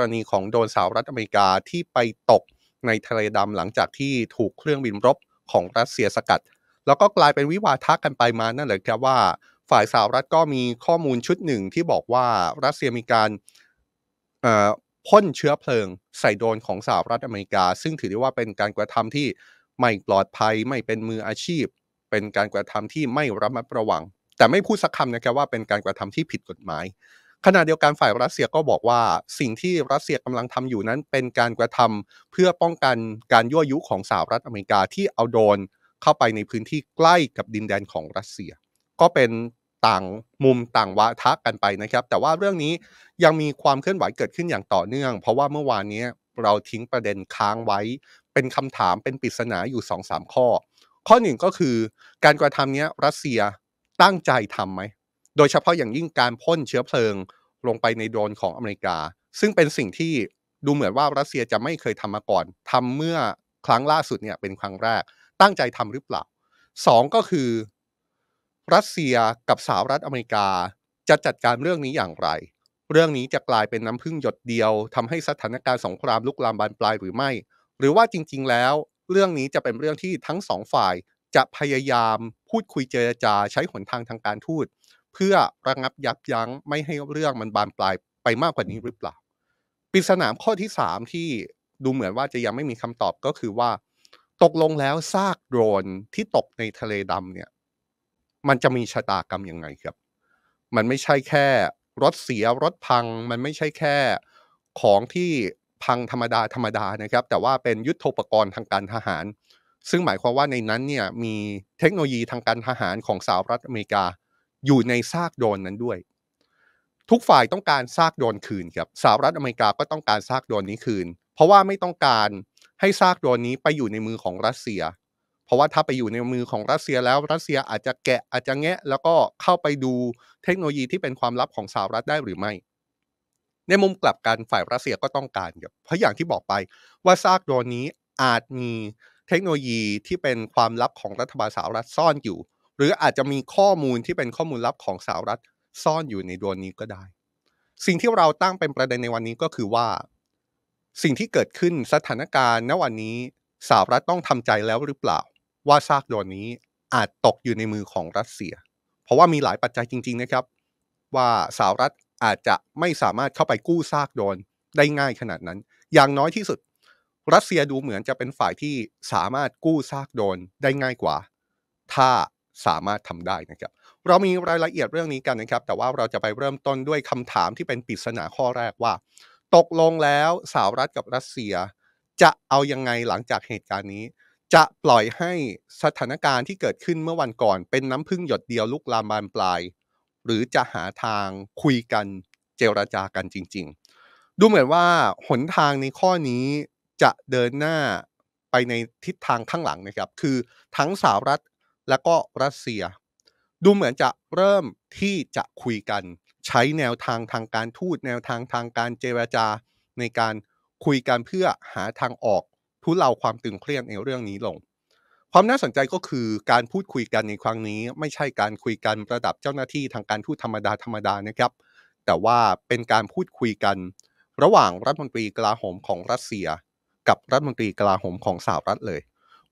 รณีของโดนสาวรัฐอเมริกาที่ไปตกในทะเลดำหลังจากที่ถูกเครื่องบินรบของรัสเซียสกัด แล้วก็กลายเป็นวิวาทะกันไปมา นั่นแหละครับว่าฝ่ายสาวรัฐก็มีข้อมูลชุดหนึ่ง ที่บอกว่ารัสเซียมีการพ่นเชื้อเพลิงใส่โดนของสหรัฐอเมริกาซึ่งถือได้ว่าเป็นการกระทำที่ไม่ปลอดภัยไม่เป็นมืออาชีพ เป็นการกระทำที่ไม่ระมัดระวังแต่ไม่พูดสักคำนะครับว่าเป็นการกระทำที่ผิดกฎหมายขณะเดียวกันฝ่ายรัสเซียก็บอกว่าสิ่งที่รัสเซียกำลังทำอยู่นั้น เป็นการกระทำเพื่อป้องกันการยั่วยุของสหรัฐอเมริกาที่เอาโดนเข้าไปในพื้นที่ใกล้กับดินแดนของรัสเซีย ก็เป็นต่างมุมต่างวาทักันไปนะครับ แต่ว่าเรื่องนี้ยังมีความเคลื่อนไหวเกิดขึ้นอย่างต่อเนื่อง เพราะว่าเมื่อวานนี้เราทิ้งประเด็นค้างไว้เป็นคำถามเป็นปริศนาอยู่2อสข้อ ข้อหนึ่งก็คือการกระทำนี้รัสเซียตั้งใจทำไหมโดยเฉพาะอย่างยิ่งการพ่นเชื้อเพลิงลงไปในโดรนของอเมริกา ซึ่งเป็นสิ่งที่ดูเหมือนว่ารัสเซียจะไม่เคยทำมาก่อน ทำเมื่อครั้งล่าสุดเนี่ยเป็นครั้งแรก ตั้งใจทำหรือเปล่าสองก็คือ รัสเซียกับสหรัฐอเมริกาจะจัดการเรื่องนี้อย่างไร เรื่องนี้จะกลายเป็นน้ำพึ่งหยดเดียวทำให้สถานการณ์สงครามลุกลามบานปลายหรือไม่ หรือว่าจริงๆ แล้ว เรื่องนี้จะเป็นเรื่องที่ทั้งสองฝ่ายจะพยายามพูดคุยเจรจาใช้หนทางทางการทูตเพื่อระงับยับยั้งไม่ให้เรื่องมันบานปลายไปมากกว่านี้หรือเปล่าปริศนาข้อที่สามที่ดูเหมือนว่าจะยังไม่มีคำตอบก็คือว่า ตกลงแล้วซากโดรนที่ตกในทะเลดำเนี่ยมันจะมีชะตากรรมยังไงครับ มันไม่ใช่แค่รถเสียรถพังมันไม่ใช่แค่ของที่พังธรรมดาธรรมดานะครับแต่ว่าเป็นยุทธปกรณ์ทางการทหาร ซึ่งหมายความว่าในนั้นเนี่ยมีเทคโนโลยีทางการทหารของสหรัฐอเมริกาอยู่ในซากโดนนั้นด้วย ทุกฝ่ายต้องการซากโดนคืนครับสหรัฐอเมริกาก็ต้องการซากโดนนี้คืน เพราะว่าไม่ต้องการให้ซากโดนนี้ไปอยู่ในมือของรัสเซีย เพราะว่าถ้าไปอยู่ในมือของรัสเซียแล้วรัสเซียอาจจะแกะอาจจะแงะ แล้วก็เข้าไปดูเทคโนโลยีที่เป็นความลับของสหรัฐได้หรือไม่ ในมุมกลับกันฝ่ายรัสเซียก็ต้องการครับเพราะอย่างที่บอกไป ว่าซากโดนนี้อาจมี เทคโนโลยีที่เป็นความลับของรัฐบาลสหรัฐซ่อนอยู่หรืออาจจะมีข้อมูลที่เป็นข้อมูลลับของสหรัฐซ่อนอยู่ในดวงนี้ก็ได้ สิ่งที่เราตั้งเป็นประเด็นในวันนี้ก็คือว่า สิ่งที่เกิดขึ้นสถานการณ์ ณวันนี้สหรัฐต้องทำใจแล้วหรือเปล่า ว่าซากดวงนี้อาจตกอยู่ในมือของรัสเซีย เพราะว่ามีหลายปัจจัยจริง ๆนะครับ ว่าสหรัฐอาจจะไม่สามารถเข้าไปกู้ซากโดนได้ง่ายขนาดนั้น อย่างน้อยที่สุด รัสเซียดูเหมือนจะเป็นฝ่ายที่สามารถกู้ซากโดนได้ง่ายกว่า ถ้าสามารถทำได้นะครับเรามีรายละเอียดเรื่องนี้กันนะครับ แต่ว่าเราจะไปเริ่มต้นด้วยคำถามที่เป็นปริศนาข้อแรกว่า ตกลงแล้วสหรัฐกับรัสเซีย จะเอายังไงหลังจากเหตุการณ์นี้ จะปล่อยให้สถานการณ์ที่เกิดขึ้นเมื่อวันก่อน เป็นน้ำพึ่งหยดเดียวลุกลามบานปลายหรือจะหาทางคุยกันเจรจากันจริง ๆ ดูเหมือนว่าหนทางในข้อนี้จะเดินหน้าไปในทิศทางข้างหลังนะครับคือทั้งสหรัฐและก็รัสเซีย ดูเหมือนจะเริ่มที่จะคุยกัน ใช้แนวทางทางการทูตแนวทางทางการเจรจา ในการคุยกันเพื่อหาทางออกทุเลาความตึงเครียดในเรื่องนี้ลง ความน่าสนใจก็คือการพูดคุยกันในครั้งนี้ ไม่ใช่การคุยกันระดับเจ้าหน้าที่ทางการทูตธรรมดาธรรมดานะครับแต่ว่าเป็นการพูดคุยกัน ระหว่างรัฐมนตรีกลาโหมของรัสเซีย กับรัฐมนตรีกลาโหมของสหรัฐเลย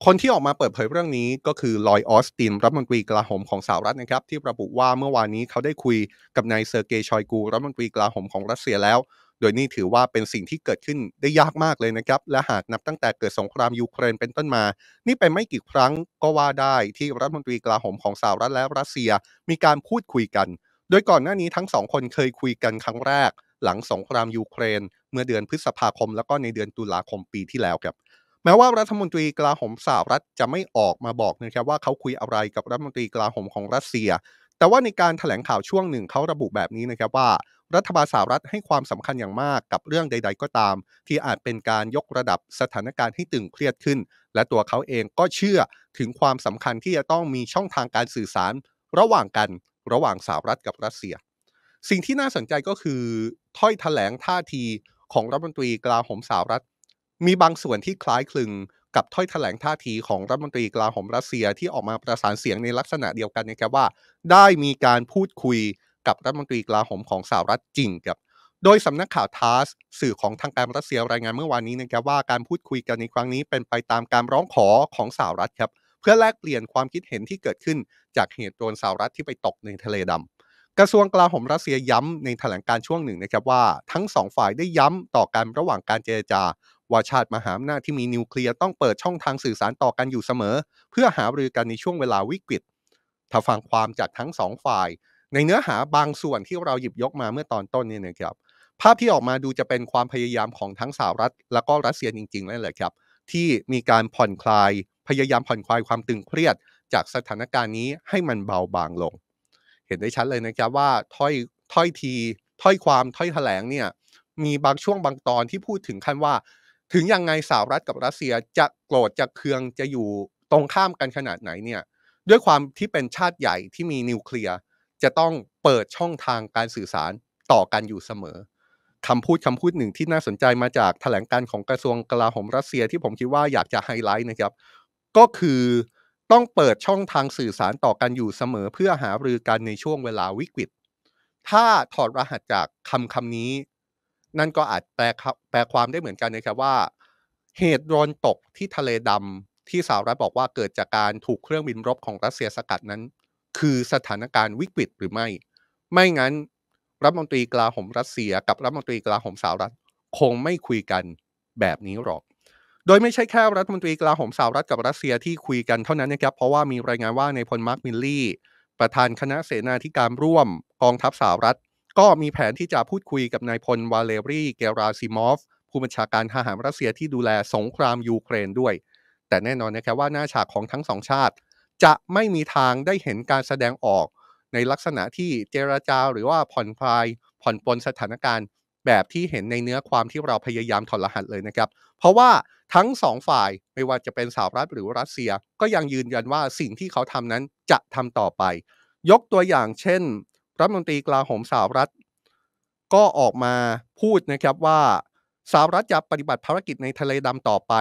คนที่ออกมาเปิดเผยเรื่องนี้ก็คือลอยออสติน รัฐมนตรีกลาโหมของสหรัฐนะครับ ที่ระบุว่าเมื่อวานนี้เขาได้คุยกับนายเซอร์เกย์ชอยกู รัฐมนตรีกลาโหมของรัสเซียแล้ว โดยนี่ถือว่าเป็นสิ่งที่เกิดขึ้นได้ยากมากเลยนะครับ และหากนับตั้งแต่เกิดสงครามยูเครนเป็นต้นมา นี่เป็นไม่กี่ครั้งก็ว่าได้ที่รัฐมนตรีกลาโหมของสหรัฐและรัสเซียมีการพูดคุยกัน โดยก่อนหน้านี้ทั้งสองคนเคยคุยกันครั้งแรกหลังสงครามยูเครน เมื่อเดือนพฤษภาคมแล้วก็ในเดือนตุลาคมปีที่แล้วครับแม้ว่ารัฐมนตรีกลาโหมสหรัฐจะไม่ออกมาบอกนะครับว่า เขาคุยอะไรกับรัฐมนตรีกลาโหมของรัสเซีย แต่ว่าในการถแถลงข่าวช่วงหนึ่งเขาระบุแบบนี้นะครับว่า รัฐบาลสหรัฐให้ความสำคัญอย่างมากกับเรื่องใด ๆ ก็ตาม ที่อาจเป็นการยกระดับสถานการณ์ให้ตึงเครียดขึ้น และตัวเขาเองก็เชื่อถึงความสำคัญที่จะต้องมีช่องทางการสื่อสารระหว่างกันระหว่างสหรัฐกับรัสเซีย สิ่งที่น่าสนใจก็คือถ้อยถแถลงท่าทีของรัฐมนตรีกลาโหมสหรัฐมีบางส่วนที่คล้ายคลึง กับถ้อยแถลงท่าทีของรัฐมนตรีกลาโหมรัสเซียที่ออกมาประสานเสียงในลักษณะเดียวกันนะครับว่า ได้มีการพูดคุยกับรัฐมนตรีกลาโหมของสหรัฐจริงครับโดยสำนักข่าวทาสสื่อของทางการรัสเซียรายงานเมื่อวานนี้นะครับว่าการพูดคุยกันในครั้งนี้ เป็นไปตามการร้องขอของสหรัฐครับเพื่อแลกเปลี่ยนความคิดเห็นที่เกิดขึ้น จากเหตุโดนสหรัฐที่ไปตกในทะเลดำกระทรวงกลาโหมรัสเซียย้ำในแถลงการช่วงหนึ่งนะครับว่า ทั้งสองฝ่ายได้ย้ำต่อการระหว่างการเจรจาว่าชาติมหาอำนาจที่มีนิวเคลียร์ต้องเปิดช่องทางสื่อสารต่อกันอยู่เสมอ เพื่อหารือกันในช่วงเวลาวิกฤตถ้าฟังความจากทั้งสองฝ่าย ในเนื้อหาบางส่วนที่เราหยิบยกมาเมื่อตอนต้นนี่นะครับภาพที่ออกมาดูจะเป็นความพยายามของทั้งสหรัฐ และก็รัสเซียจริงๆนั่นแหละครับที่มีการผ่อนคลาย พยายามผ่อนคลายความตึงเครียด จากสถานการณ์นี้ให้มันเบาบางลง เห็นได้ชัดเลยนะครับว่าถ้อยถ้อยที ถ้อยความถ้อยแถลงเนี่ยมีบางช่วงบางตอนที่พูดถึงขั้นว่าถึงยังไงสหรัฐกับรัสเซียจะโกรธจะเคืองจะอยู่ตรงข้ามกันขนาดไหนเนี่ย ด้วยความที่เป็นชาติใหญ่ที่มีนิวเคลียร์จะต้องเปิดช่องทางการสื่อสารต่อกันอยู่เสมอคำพูดคำพูดหนึ่งที่น่าสนใจมาจากแถลงการของกระทรวงกลาโหมรัสเซีย ที่ผมคิดว่าอยากจะไฮไลท์นะครับ ก็คือต้องเปิดช่องทางสื่อสารต่อกันอยู่เสมอเพื่อหารือกันในช่วงเวลาวิกฤตถ้าถอดรหัสจากคำคำนี้นั่นก็อาจแปลแปลความได้เหมือนกันนะครับว่า เหตุโดนตกที่ทะเลดำที่สหรัฐบอกว่าเกิดจากการถูกเครื่องบินรบของรัสเซียสกัดนั้น คือสถานการณ์วิกฤตหรือไม่ ไม่งั้น รัฐมนตรีกลาโหมรัสเซีย กับรัฐมนตรีกลาโหมสหรัฐคงไม่คุยกันแบบนี้หรอก โดยไม่ใช่แค่รัฐมนตรีกลาโหมสหรัฐกับรัสเซียที่คุยกันเท่านั้นนะครับเพราะว่ามีรายงานว่าในพลมาร์กมิลลี่ ประธานคณะเสนาธิการร่วม กองทัพสหรัฐก็มีแผนที่จะพูดคุยกับนายพล วาเลรีเกราซิมอฟผู้บัญชาการทหารรัสเซียที่ดูแลสงครามยูเครนด้วย แต่แน่นอนนะครับว่าหน้าฉากของทั้งสองชาติ จะไม่มีทางได้เห็นการแสดงออก ในลักษณะที่เจรจาหรือว่าผ่อนคลาย ผ่อนปลนสถานการณ์ แบบที่เห็นในเนื้อความที่เราพยายามถอดรหัสเลยนะครับ เพราะว่าทั้งสองฝ่ายไม่ว่าจะเป็นสหรัฐหรือรัสเซียก็ยังยืนยันว่าสิ่งที่เขาทำนั้นจะทำต่อไป ยกตัวอย่างเช่นรัฐมนตรีกลาโหมสหรัฐ ก็ออกมาพูดนะครับว่าสหรัฐจะปฏิบัติภารกิจในทะเลดำต่อไป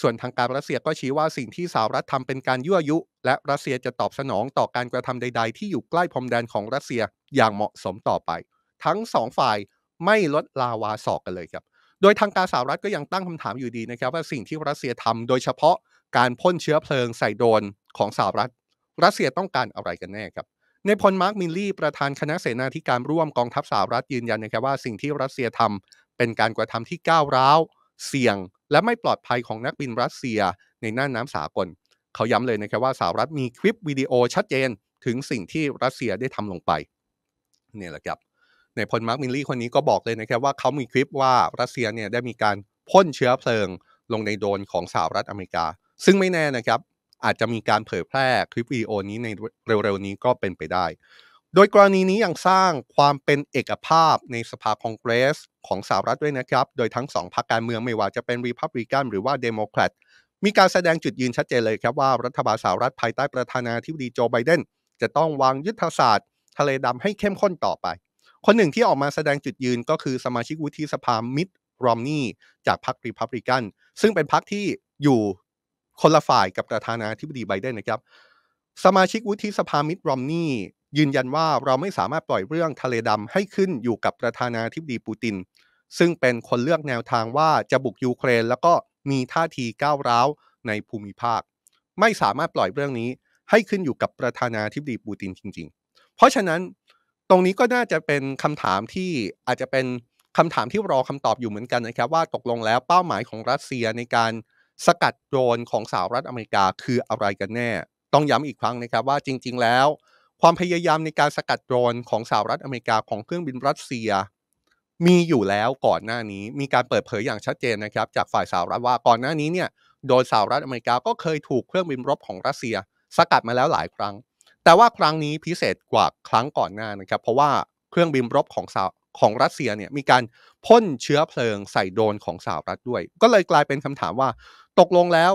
ส่วนทางการรัสเซียก็ชี้ว่าสิ่งที่สหรัฐทำเป็นการยั่วยุ และรัสเซียจะตอบสนองต่อการกระทำใดๆ ที่อยู่ใกล้พรมแดนของรัสเซียอย่างเหมาะสมต่อไป ทั้งสองฝ่ายไม่ลดลาวา สอกกันเลยครับโดยทางการสหรัฐก็ยังตั้งคำถามอยู่ดีนะครับว่าสิ่งที่รัสเซียทำโดยเฉพาะการพ่นเชื้อเพลิงใส่โดนของสหรัฐรัสเซียต้องการอะไรกันแน่ครับในพลมาร์กมิลลี่ประธานคณะเสนาธิการร่วมกองทัพสหรัฐยืนยันนะครับว่าสิ่งที่รัสเซียทำเป็นการกระทำที่ก้าวร้าว เสี่ยง และไม่ปลอดภัยของนักบินรัสเซียในน่านน้าสากล เขาย้ำเลยนะครับว่าสหรัฐมีคลิปวิดีโอชัดเจนถึงสิ่งที่รัสเซียได้ทำลงไปเนี่ยแหละครับในพลมาร์กมิลลี่คนนี้ก็บอกเลยนะครับว่าเขามีคลิปว่ารัสเซียเนี่ยได้มีการพ่นเชื้อเพลิงลงในโดนของสหรัฐอเมริกา ซึ่งไม่แน่นะครับอาจจะมีการเผยแพร่คลิปวิดีโอนี้ในเร็วๆนี้ก็เป็นไปได้ โดยกรณีนี้ยังสร้างความเป็นเอกภาพในสภาคองเกรสของสหรัฐด้วยนะครับ โดยทั้งสองพรรคการเมืองไม่ว่าจะเป็นรีพับลิกันหรือว่าเดโมแครตมีการแสดงจุดยืนชัดเจนเลยครับว่ารัฐบาลสหรัฐภายใต้ประธานาธิบดีโจไบเดนจะต้องวางยุทธศาสตร์ทะเลดำให้เข้มข้นต่อไป คนหนึ่งที่ออกมาแสดงจุดยืน ก็คือสมาชิกวุฒิสภามิตรรอมนี่จากพรรครีพับลิกันซึ่งเป็นพรรคที่อยู่คนละฝ่ายกับประธานาธิบดีไบเดนนะครับ สมาชิกวุฒิสภามิตรอมนี่ยืนยันว่าเราไม่สามารถปล่อยเรื่องทะเลดำให้ขึ้นอยู่กับประธานาธิบดีปูตินซึ่งเป็นคนเลือกแนวทางว่าจะบุกยูเครน แล้วก็มีท่าทีก้าวร้าว ในภูมิภาค ไม่สามารถปล่อยเรื่องนี้ให้ขึ้นอยู่กับประธานาธิบดีปูตินจริง ๆ เพราะฉะนั้นตรงนี้ก็น่าจะเป็นคำถามที่อาจจะเป็นคำถามที่รอคำตอบอยู่เหมือนกันนะครับว่าตกลงแล้วเป้าหมายของรัสเซียในการสกัดโดรนของสหรัฐอเมริกาคืออะไรกันแน่ ต้องย้ำอีกครั้งนะครับว่าจริง ๆ แล้ว ความพยายามในการสกัดโดรนของสหรัฐอเมริกาของเครื่องบินรัสเซีย มีอยู่แล้วก่อนหน้านี้ มีการเปิดเผยอย่างชัดเจนนะครับ จากฝ่ายสหรัฐว่าก่อนหน้านี้เนี่ยโดยสหรัฐอเมริกาก็เคยถูกเครื่องบินรบของรัสเซีย สกัดมาแล้วหลายครั้ง แต่ว่าครั้งนี้พิเศษกว่าครั้งก่อนหน้านะครับ เพราะว่าเครื่องบินรบของของรัสเซียเนี่ยมีการพ่นเชื้อเพลิง ใส่โดรนของสหรัฐด้วย ก็เลยกลายเป็นคำถามว่าตกลงแล้ว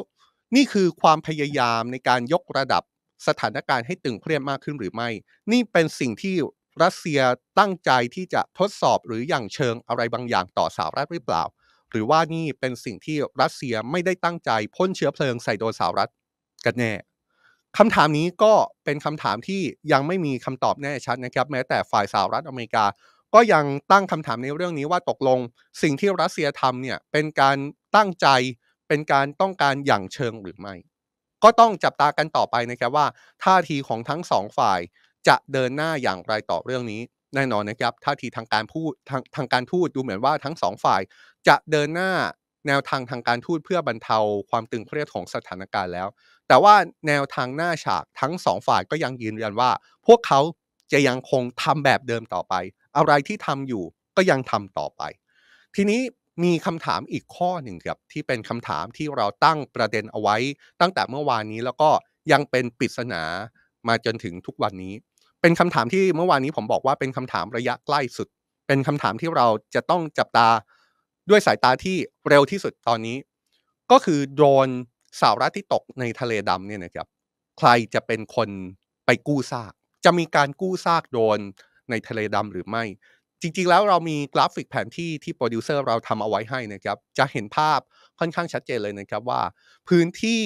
นี่คือความพยายามในการยกระดับสถานการณ์ให้ตึงเครียดมากขึ้นหรือไม่ นี่เป็นสิ่งที่รัสเซียตั้งใจที่จะทดสอบหรืออย่างเชิงอะไรบางอย่างต่อสหรัฐหรือเปล่า หรือว่านี่เป็นสิ่งที่รัสเซียไม่ได้ตั้งใจพ่นเชื้อเพลิงใส่โดนสหรัฐกันแน่คำถามนี้ก็เป็นคำถามที่ยังไม่มีคำตอบแน่ชัดนะครับ แม้แต่ฝ่ายสหรัฐอเมริกา ก็ยังตั้งคำถามในเรื่องนี้ว่าตกลงสิ่งที่รัสเซียทำเนี่ยเป็นการตั้งใจเป็นการต้องการอย่างเชิงหรือไม่ก็ต้องจับตากันต่อไปนะครับว่าท่าทีของทั้งสองฝ่าย จะเดินหน้าอย่างไรต่อเรื่องนี้ แน่นอนนะครับท่าทีทางการพูดทางทางการทูตดูเหมือนว่าทั้งสองฝ่าย จะเดินหน้าแนวทางทางการทูตเพื่อบรรเทาความตึงเครียดของสถานการณ์แล้ว แต่ว่าแนวทางหน้าฉากทั้งสองฝ่ายก็ยังยืนยันว่า พวกเขาจะยังคงทำแบบเดิมต่อไป อะไรที่ทำอยู่ก็ยังทำต่อไป ทีนี้มีคำถามอีกข้อหนึ่งครับที่เป็นคำถามที่เราตั้งประเด็นเอาไว้ ตั้งแต่เมื่อวานนี้แล้วก็ยังเป็นปริศนามาจนถึงทุกวันนี้ เป็นคำถามที่เมื่อวานนี้ผมบอกว่า เป็นคำถามระยะใกล้สุด เป็นคำถามที่เราจะต้องจับตาด้วยสายตาที่เร็วที่สุดตอนนี้ ก็คือโดรนสาวรัฐที่ตกในทะเลดำเนี่ยนะครับใครจะเป็นคนไปกู้ซาก จะมีการกู้ซากโดรน ในทะเลดำหรือไม่จริง ๆ แล้วเรามีกราฟิกแผนที่ที่โปรดิวเซอร์เราทำเอาไว้ให้นะครับจะเห็นภาพค่อนข้างชัดเจนเลยนะครับว่า พื้นที่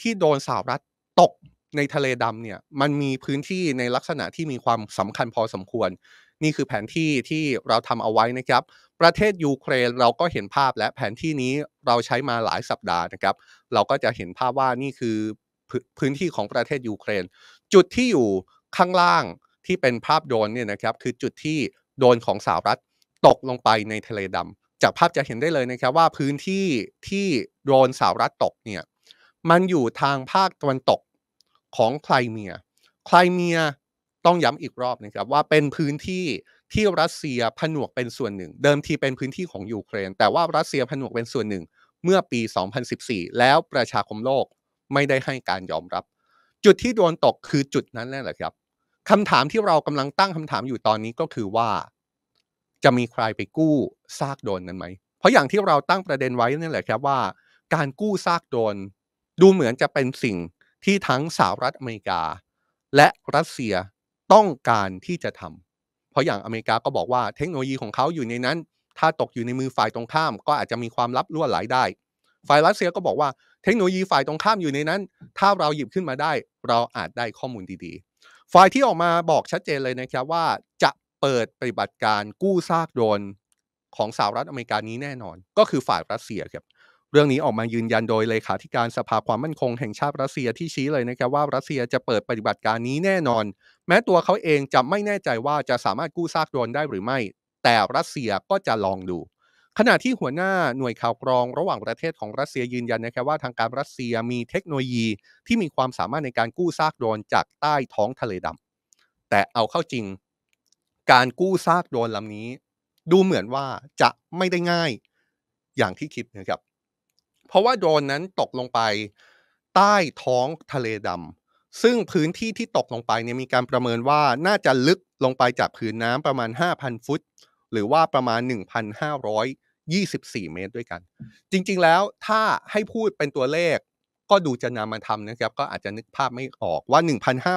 ที่โดนสหรัฐตกในทะเลดำเนี่ยมันมีพื้นที่ในลักษณะที่มีความสำคัญพอสมควร นี่คือแผนที่ที่เราทำเอาไว้นะครับ ประเทศยูเครนเราก็เห็นภาพและแผนที่นี้เราใช้มาหลายสัปดาห์นะครับ เราก็จะเห็นภาพว่านี่คือพื้นที่ของประเทศยูเครน จุดที่อยู่ข้างล่างที่เป็นภาพโดนเนี่ยนะครับคือจุดที่โดนของสหรัฐตกลงไปในทะเลดำ จากภาพจะเห็นได้เลยนะครับว่าพื้นที่ที่โดนสหรัฐตกเนี่ยมันอยู่ทางภาคตะวันตกของไครเมียไครเมียต้องย้ำอีกรอบนะครับว่าเป็นพื้นที่ที่รัสเซียผนวกเป็นส่วนหนึ่ง เดิมทีเป็นพื้นที่ของยูเครนแต่ว่ารัสเซียผนวกเป็นส่วนหนึ่ง เมื่อปี 2014 แล้วประชาคมโลกไม่ได้ให้การยอมรับ จุดที่โดนตกคือจุดนั้นนั่นแหละครับคำถามที่เรากำลังตั้งคำถามอยู่ตอนนี้ก็คือว่า จะมีใครไปกู้ซากโดนนั้นไหม เพราะอย่างที่เราตั้งประเด็นไว้นั่นแหละครับว่า การกู้ซากโดน ดูเหมือนจะเป็นสิ่งที่ทั้งสหรัฐอเมริกา และรัสเซียต้องการที่จะทำ เพราะอย่างอเมริกาก็บอกว่าเทคโนโลยีของเขาอยู่ในนั้น ถ้าตกอยู่ในมือฝ่ายตรงข้ามก็อาจจะมีความลับล่วไหลได้ฝ่ายรัสเซียก็บอกว่าเทคโนโลยีฝ่ายตรงข้ามอยู่ในนั้น ถ้าเราหยิบขึ้นมาได้ เราอาจได้ข้อมูลดีๆฝ่ายที่ออกมาบอกชัดเจนเลยนะครับว่าจะเปิดปฏิบัติการกู้ซากโดรนของสหรัฐอเมริกานี้แน่นอน ก็คือฝ่ายรัสเซียครับเรื่องนี้ออกมายืนยันโดยเลขาธิการสภาความมั่นคงแห่งชาติรัสเซียที่ชี้เลยนะครับว่ารัสเซียจะเปิดปฏิบัติการนี้แน่นอน แม้ตัวเขาเองจะไม่แน่ใจว่าจะสามารถกู้ซากโดรนได้หรือไม่ แต่รัสเซียก็จะลองดูขณะที่หัวหน้าหน่วยข่าวกรองระหว่างประเทศของรัสเซียยืนยันนะครับว่า ทางการรัสเซียมีเทคโนโลยีที่มีความสามารถในการกู้ซากโดรนจากใต้ท้องทะเลดำ แต่เอาเข้าจริงการกู้ซากโดรนลำนี้ดูเหมือนว่าจะไม่ได้ง่ายอย่างที่คิดนะครับเพราะว่าโดรนนั้นตกลงไปใต้ท้องทะเลดำ ซึ่งพื้นที่ที่ตกลงไปเนี่ยมีการประเมินว่าน่าจะลึกลงไปจากผืนน้ำประมาณ 5,000 ฟุตหรือว่าประมาณ 1,524 เมตรด้วยกัน จริงๆ แล้วถ้าให้พูดเป็นตัวเลข ก็ดูจะนำมาทำนะครับ ก็อาจจะนึกภาพไม่ออกว่า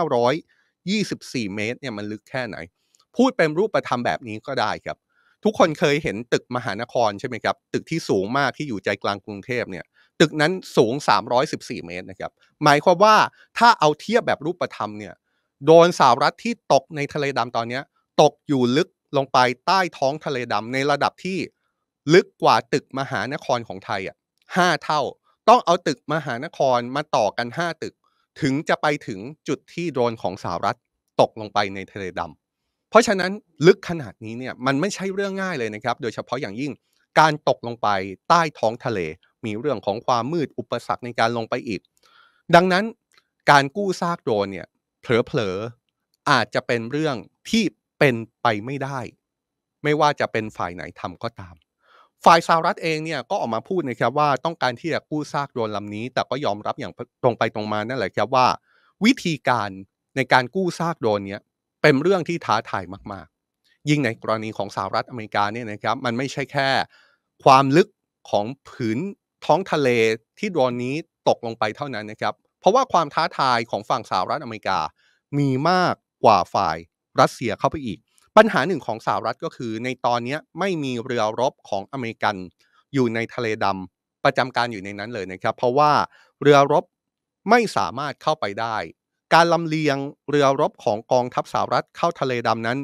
1,524 เมตรเนี่ยมันลึกแค่ไหน พูดเป็นรูปธรรมแบบนี้ก็ได้ครับ ทุกคนเคยเห็นตึกมหานครใช่ไหมครับ ตึกที่สูงมากที่อยู่ใจกลางกรุงเทพเนี่ย ตึกนั้นสูง 314 เมตรนะครับ หมายความว่าถ้าเอาเทียบแบบรูปธรรมเนี่ย โดนสารัฐที่ตกในทะเลดำตอนนี้ตกอยู่ลึกลงไปใต้ท้องทะเลดำ ในระดับที่ลึกกว่าตึกมหานครของไทยอ่ะห้าเท่าต้องเอาตึกมหานครมาต่อกันห้าตึก ถึงจะไปถึงจุดที่โดรนของสหรัฐตกลงไปในทะเลดำ เพราะฉะนั้นลึกขนาดนี้เนี่ยมันไม่ใช่เรื่องง่ายเลยนะครับโดยเฉพาะอย่างยิ่งการตกลงไปใต้ท้องทะเล มีเรื่องของความมืดอุปสรรคในการลงไปอีก ดังนั้น การกู้ซากโดรนเนี่ยเผลอๆอาจจะเป็นเรื่องที่เป็นไปไม่ได้ ไม่ว่าจะเป็นฝ่ายไหนทำก็ตาม ฝ่ายสหรัฐเองเนี่ยก็ออกมาพูดนะครับว่าต้องการที่จะกู้ซากโดรนลำนี้ แต่ก็ยอมรับอย่างตรงไปตรงมานั่นแหละครับว่าวิธีการในการกู้ซากโดรนเนี้ยเป็นเรื่องที่ท้าทายมาก ๆ ยิ่งในกรณีของสหรัฐอเมริกาเนี่ยนะครับมันไม่ใช่แค่ความลึกของผืนท้องทะเลที่โดรนนี้ตกลงไปเท่านั้นนะครับ เพราะว่าความท้าทายของฝั่งสหรัฐอเมริกามีมากกว่าฝ่ายรัสเซียเข้าไปอีก ปัญหาหนึ่งของสหรัฐก็คือในตอนนี้ไม่มีเรือรบของอเมริกัน อยู่ในทะเลดำประจำการอยู่ในนั้นเลยนะครับ เพราะว่าเรือรบไม่สามารถเข้าไปได้ การลำเลียงเรือรบของกองทัพสหรัฐเข้าทะเลดำนั้น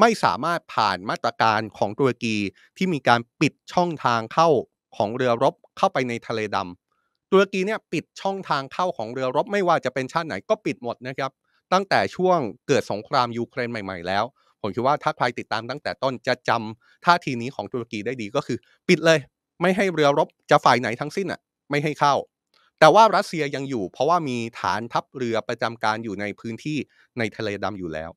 ไม่สามารถผ่านมาตรการของตุรกีที่มีการปิดช่องทางเข้าของเรือรบเข้าไปในทะเลดำตุรกีเนี่ยปิดช่องทางเข้าของเรือรบไม่ว่าจะเป็นชาติไหน ก็ปิดหมดนะครับตั้งแต่ช่วงเกิดสงครามยูเครนใหม่ๆแล้ว ผมคิดว่าถ้าใครติดตามตั้งแต่ต้นจะจำท่าทีนี้ของตุรกีได้ดีก็คือ ปิดเลยไม่ให้เรือรบจะฝ่ายไหนทั้งสิ้นอ่ะไม่ให้เข้า แต่ว่ารัสเซียยังอยู่เพราะว่ามีฐานทัพเรือประจำการอยู่ในพื้นที่ในทะเลดำอยู่แล้ว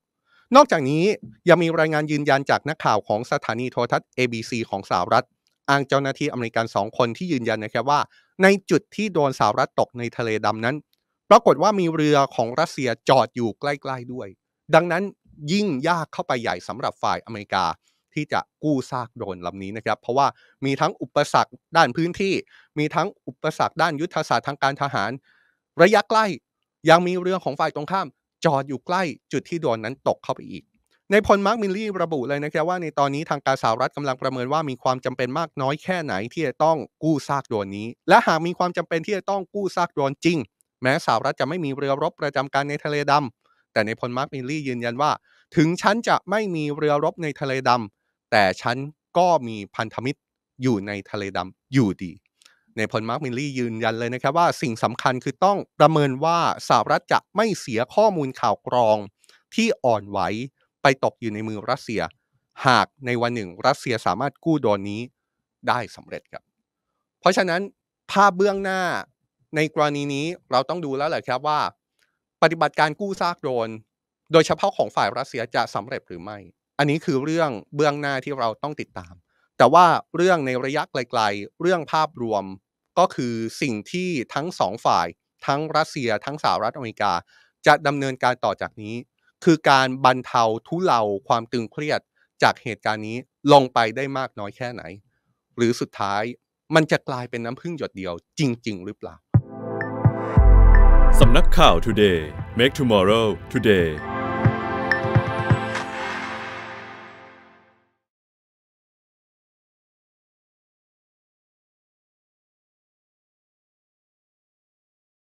นอกจากนี้ยังมีรายงานยืนยันจากนักข่าวของสถานีโทรทัศน์ ABC ของสหรัฐอ้างเจ้าหน้าที่อเมริกันสองคนที่ยืนยันนะครับว่า ในจุดที่โดนสหรัฐตกในทะเลดำนั้นปรากฏว่ามีเรือของรัสเซียจอดอยู่ใกล้ๆด้วย ดังนั้นยิ่งยากเข้าไปใหญ่สำหรับฝ่ายอเมริกาที่จะกู้ซากโดรนลำนี้นะครับเพราะว่ามีทั้งอุปสรรคด้านพื้นที่ มีทั้งอุปสรรคด้านยุทธศาสตร์ทางการทหาร ระยะใกล้ยังมีเรือของฝ่ายตรงข้าม จอดอยู่ใกล้ จุดที่โดรนนั้นตกเข้าไปอีก ในพลมาร์กมิลลี่ระบุเลยนะครับว่าในตอนนี้ทางการสหรัฐกำลังประเมินว่ามีความจำเป็นมากน้อยแค่ไหนที่จะต้องกู้ซากโดรนนี้ และหากมีความจำเป็นที่จะต้องกู้ซากโดรนจริงแม้สหรัฐจะไม่มีเรือรบประจำการในทะเลดำแต่ในพลมาร์ค มิลลี่ยืนยันว่า ถึงฉันจะไม่มีเรือรบในทะเลดำแต่ฉันก็มีพันธมิตรอยู่ในทะเลดำอยู่ดี ในพลมาร์ค มิลลี่ยืนยันเลยนะครับว่า สิ่งสำคัญคือต้องประเมินว่าสหรัฐจะไม่เสียข้อมูลข่าวกรอง ที่อ่อนไหวไปตกอยู่ในมือรัสเซีย หากในวันหนึ่งรัสเซียสามารถกู้โดนนี้ได้สำเร็จครับ เพราะฉะนั้นภาพเบื้องหน้าในกรณีนี้เราต้องดูแล้วแหละครับว่า ปฏิบัติการกู้ซากโดรนโดยเฉพาะของฝ่ายรัสเซียจะสำเร็จหรือไม่ อันนี้คือเรื่องเบื้องหน้าที่เราต้องติดตาม แต่ว่าเรื่องในระยะไกลๆ เรื่องภาพรวมก็คือสิ่งที่ทั้งสองฝ่ายทั้งรัสเซียทั้งสหรัฐอเมริกาจะดำเนินการต่อจากนี้ คือการบรรเทาทุเลาความตึงเครียดจากเหตุการณ์นี้ลงไปได้มากน้อยแค่ไหน หรือสุดท้ายมันจะกลายเป็นน้ำพึ่งหยดเดียว จริง ๆหรือเปล่าสำนักข่าว Today Make Tomorrow Today